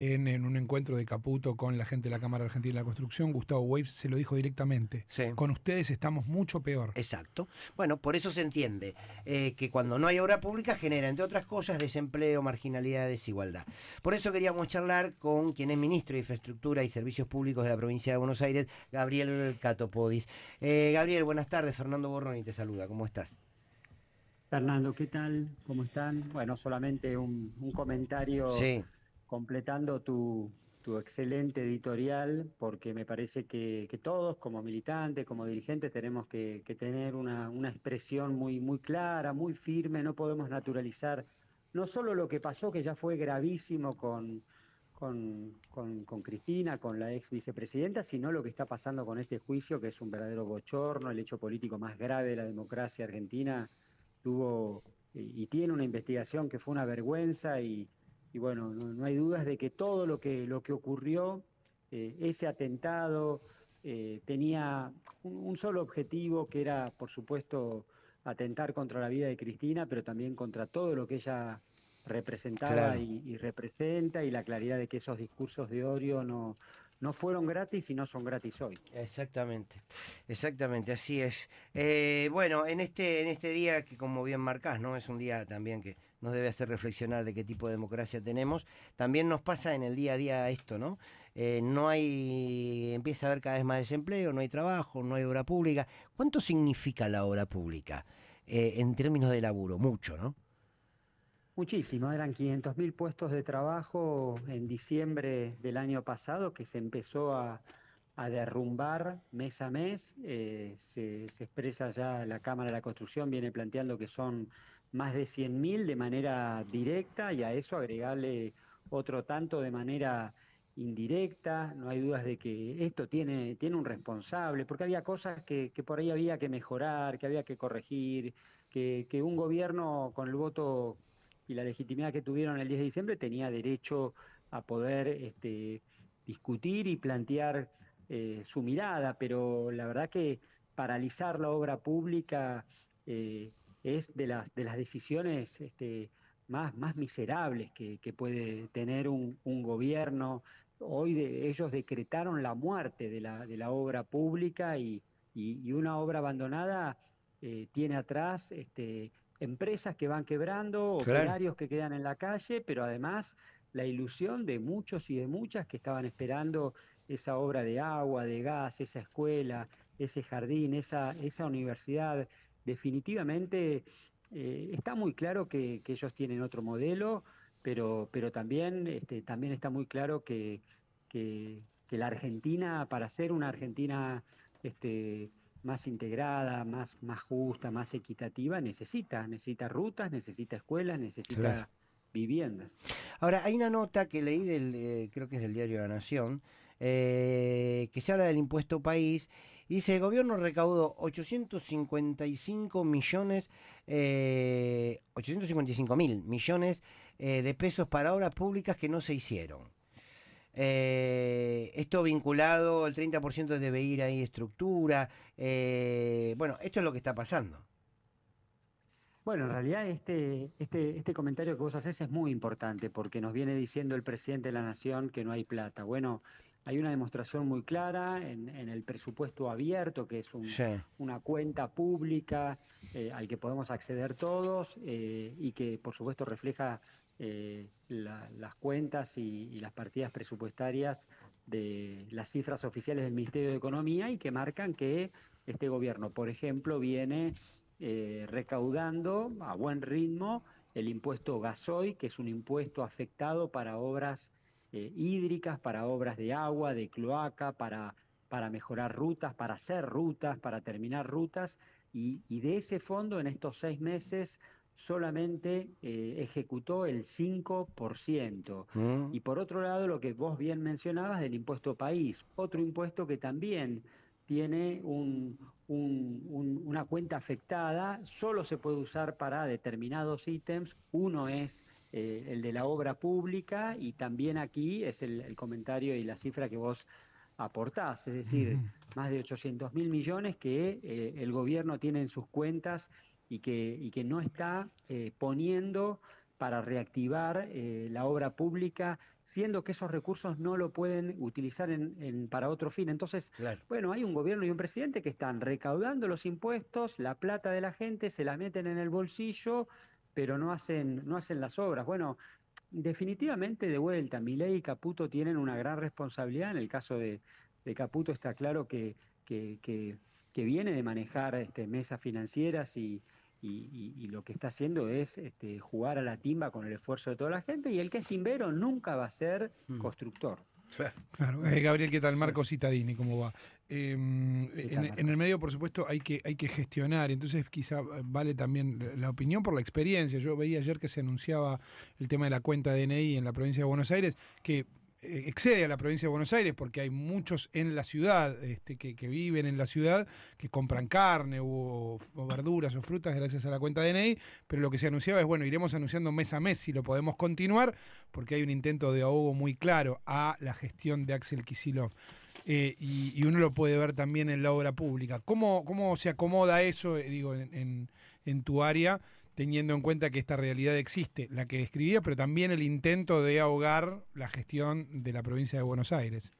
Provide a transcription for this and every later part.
en, un encuentro de Caputo con la gente de la Cámara Argentina de la Construcción, Gustavo Waves se lo dijo directamente. Con ustedes estamos mucho peor. Exacto. Bueno, por eso se entiende eh, que cuando no hay obra pública genera, entre otras cosas, desempleo, marginalidad, desigualdad. Por eso queríamos charlar con quien es ministro de Infraestructura y Servicios Públicos de la provincia de Buenos Aires, Gabriel Catopodis. Eh, Gabriel, buenas tardes. Fernando Borroni te saluda. ¿Cómo estás? Fernando, ¿qué tal? ¿Cómo están? Bueno, solamente un, un comentario. Sí completando tu, excelente editorial, porque me parece que, todos, como militantes, como dirigentes, tenemos que, tener una, una, expresión muy, muy clara, muy firme, no podemos naturalizar no solo lo que pasó, que ya fue gravísimo con, con, con, con Cristina, con la ex vicepresidenta, sino lo que está pasando con este juicio, que es un verdadero bochorno, el hecho político más grave de la democracia argentina, tuvo y tiene una investigación que fue una vergüenza y y bueno, no, hay dudas de que todo lo que, lo que ocurrió, eh, ese atentado, eh, tenía un, solo objetivo que era, por supuesto, atentar contra la vida de Cristina, pero también contra todo lo que ella representaba y, representa y la claridad de que esos discursos de odio no, no fueron gratis y no son gratis hoy. Exactamente, exactamente, así es. Eh, bueno, en este, en este día que como bien marcás, ¿no? Es un día también que nos debe hacer reflexionar de qué tipo de democracia tenemos. También nos pasa en el día a día esto, ¿no? Eh, no hay, empieza a haber cada vez más desempleo, no hay trabajo, no hay obra pública. ¿Cuánto significa la obra pública eh, en términos de laburo? Mucho, ¿no? Muchísimo, eran 500.000 puestos de trabajo en diciembre del año pasado que se empezó a, derrumbar mes a mes. Eh, se, se expresa ya la Cámara de la Construcción, viene planteando que son más de 100.000 de manera directa y a eso agregarle otro tanto de manera indirecta, no hay dudas de que esto tiene, tiene un responsable, porque había cosas que, por ahí había que mejorar, que había que corregir, que, un gobierno con el voto y la legitimidad que tuvieron el 10 de diciembre tenía derecho a poder este, discutir y plantear eh, su mirada, pero la verdad que paralizar la obra pública eh, es de las, de las decisiones este, más, más miserables que, puede tener un, gobierno. Hoy de, ellos decretaron la muerte de la, obra pública y, una obra abandonada eh, tiene atrás este, empresas que van quebrando, claro. que quedan en la calle, pero además la ilusión de muchos y de muchas que estaban esperando esa obra de agua, de gas, esa escuela, ese jardín, esa, esa universidad, definitivamente eh, está muy claro que, ellos tienen otro modelo, pero, pero también, este, también está muy claro que, la Argentina, para ser una Argentina este, más integrada, más, más justa, más equitativa, necesita, necesita rutas, necesita escuelas, necesita viviendas. Ahora, hay una nota que leí del, eh, creo que es del diario de La Nación, eh, que se habla del impuesto país Dice, el gobierno recaudó 855 millones, 855 eh, mil millones eh, de pesos para obras públicas que no se hicieron. Eh, esto vinculado, al 30% debe ir ahí estructura. bueno, esto es lo que está pasando. Bueno, en realidad este, este, este comentario que vos haces es muy importante porque nos viene diciendo el presidente de la Nación que no hay plata. Bueno, hay una demostración muy clara en, el presupuesto abierto, que es una cuenta pública eh, al que podemos acceder todos eh, y que por supuesto refleja eh, las cuentas y, las partidas presupuestarias de las cifras oficiales del Ministerio de Economía y que marcan que este gobierno, por ejemplo, viene recaudando a buen ritmo el impuesto gasoil, que es un impuesto afectado para obras eh, hídricas, para obras de agua, de cloaca, para, para mejorar rutas, para hacer rutas, para terminar rutas. Y, de ese fondo, en estos seis meses, solamente eh, ejecutó el 5%. Mm. Y por otro lado, lo que vos bien mencionabas del impuesto país, otro impuesto que también tiene una cuenta afectada, solo se puede usar para determinados ítems. Uno es eh, el de la obra pública y también aquí es el, comentario y la cifra que vos aportás, es decir, más de 800 mil millones que eh, el gobierno tiene en sus cuentas y que, y que no está eh, poniendo para reactivar la obra pública, siendo que esos recursos no lo pueden utilizar para otro fin. Entonces, bueno, hay un gobierno y un presidente que están recaudando los impuestos, la plata de la gente, se la meten en el bolsillo pero no hacen, no hacen las obras. Bueno, definitivamente de vuelta, Milei y Caputo tienen una gran responsabilidad. En el caso de, Caputo está claro que, que, viene de manejar este, mesas financieras y, lo que está haciendo es este, jugar a la timba con el esfuerzo de toda la gente y el que es timbero nunca va a ser mm. constructor. Claro. Eh, Gabriel, ¿qué tal? Marco Citadini, ¿cómo va? Em, en, el medio, por supuesto, hay que, hay que gestionar, entonces quizá eh, vale también la opinión por la experiencia. Yo veía ayer que se anunciaba el tema de la cuenta DNI en la provincia de Buenos Aires, que eh, excede a la provincia de Buenos Aires porque hay muchos en la ciudad este, que, viven en la ciudad que compran carne o, verduras o frutas gracias a la cuenta de DNI, e pero lo que se anunciaba es, bueno, iremos anunciando mes a mes si lo podemos continuar porque hay un intento de ahogo muy claro a la gestión de Axel Kicillof eh, y, uno lo puede ver también en la obra pública. ¿Cómo, se acomoda eso, eh, digo, en tu área? teniendo en cuenta que esta realidad existe, la que describía, pero también el intento de ahogar la gestión de la provincia de Buenos Aires.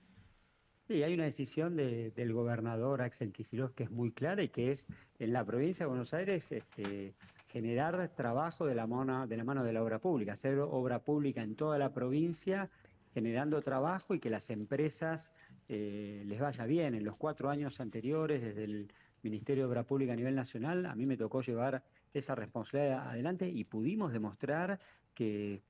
Sí, hay una decisión del gobernador Axel Kicillof que es muy clara y que es en la provincia de Buenos Aires este, generar trabajo de la, mano de la obra pública, hacer obra pública en toda la provincia generando trabajo y que las empresas eh, les vaya bien. En los cuatro años anteriores, desde el Ministerio de Obra Pública a nivel nacional, a mí me tocó llevar esa responsabilidad adelante y pudimos demostrar que,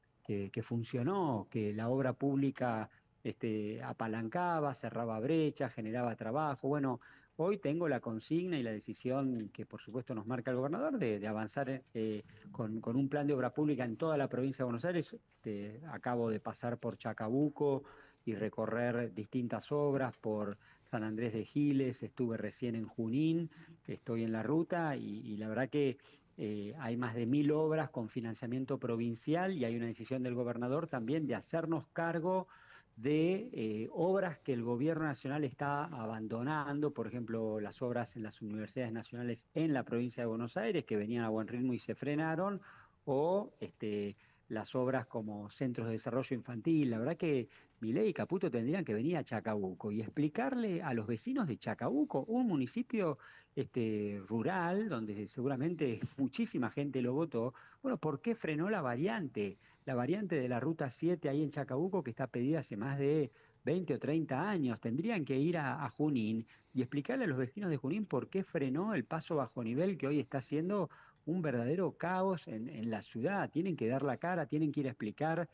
funcionó, que la obra pública este, apalancaba, cerraba brechas, generaba trabajo. Bueno, hoy tengo la consigna y la decisión que por supuesto nos marca el gobernador de, avanzar eh, con, un plan de obra pública en toda la provincia de Buenos Aires. Este, acabo de pasar por Chacabuco y recorrer distintas obras por San Andrés de Giles, estuve recién en Junín, estoy en la ruta y la verdad que eh, hay más de mil obras con financiamiento provincial y hay una decisión del gobernador también de hacernos cargo de eh, obras que el gobierno nacional está abandonando, por ejemplo, las obras en las universidades nacionales en la provincia de Buenos Aires que venían a buen ritmo y se frenaron, o este, las obras como centros de desarrollo infantil. La verdad que Milei y Caputo tendrían que venir a Chacabuco y explicarle a los vecinos de Chacabuco, un municipio este, rural donde seguramente muchísima gente lo votó, bueno, ¿por qué frenó la variante? La variante de la Ruta 7 ahí en Chacabuco que está pedida hace más de 20 o 30 años. Tendrían que ir a, a Junín y explicarle a los vecinos de Junín por qué frenó el paso bajo nivel que hoy está haciendo un verdadero caos en, la ciudad. Tienen que dar la cara, tienen que ir a explicar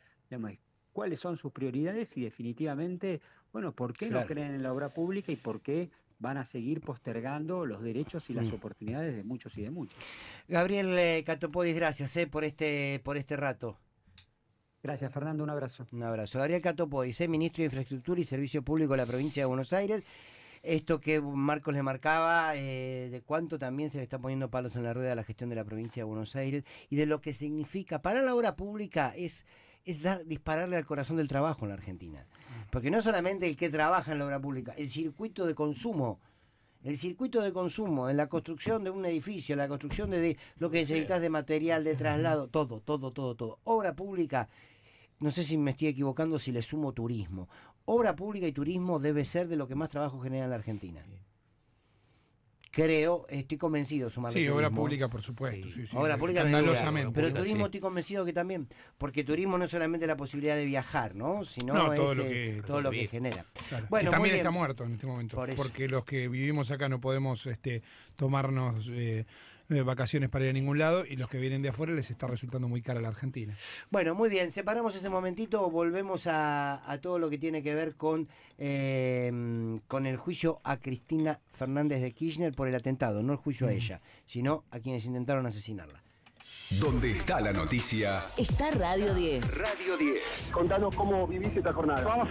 cuáles son sus prioridades y definitivamente, bueno, por qué no creen en la obra pública y por qué van a seguir postergando los derechos y las mm. oportunidades de muchos y de muchos Gabriel eh, Catopodis, gracias eh, por, este, por este rato. Gracias, Fernando. Un abrazo. Un abrazo. Gabriel Catopodis, eh, ministro de Infraestructura y Servicio Público de la provincia de Buenos Aires esto que Marcos le marcaba, eh, de cuánto también se le está poniendo palos en la rueda a la gestión de la provincia de Buenos Aires y de lo que significa para la obra pública es, es dar, dispararle al corazón del trabajo en la Argentina. Mm. Porque no solamente el que trabaja en la obra pública, el circuito de consumo el circuito de consumo, en la construcción de un edificio, en la construcción de lo que necesitas de material, de traslado, todo, todo, todo, todo. Obra pública, no sé si me estoy equivocando si le sumo turismo obra pública y turismo debe ser de lo que más trabajo genera en la Argentina. Creo, estoy convencido, sumamente. Sí, obra pública, por supuesto. obra pública, Pero turismo estoy convencido que también, porque turismo no es solamente la posibilidad de viajar, ¿no? Sino todo, es, lo, eh, que, todo lo que genera. Bueno, también está muerto en este momento, porque los que vivimos acá no podemos este, tomarnos eh, vacaciones para ir a ningún lado y los que vienen de afuera les está resultando muy cara la Argentina. Bueno, muy bien, separamos este momentito, volvemos a, todo lo que tiene que ver con, em, con el juicio a Cristina Fernández de Kirchner por el atentado, no el juicio a ella, sino a quienes intentaron asesinarla. dónde está la noticia? Está Radio 10. Radio 10. Contanos cómo vivís esta jornada.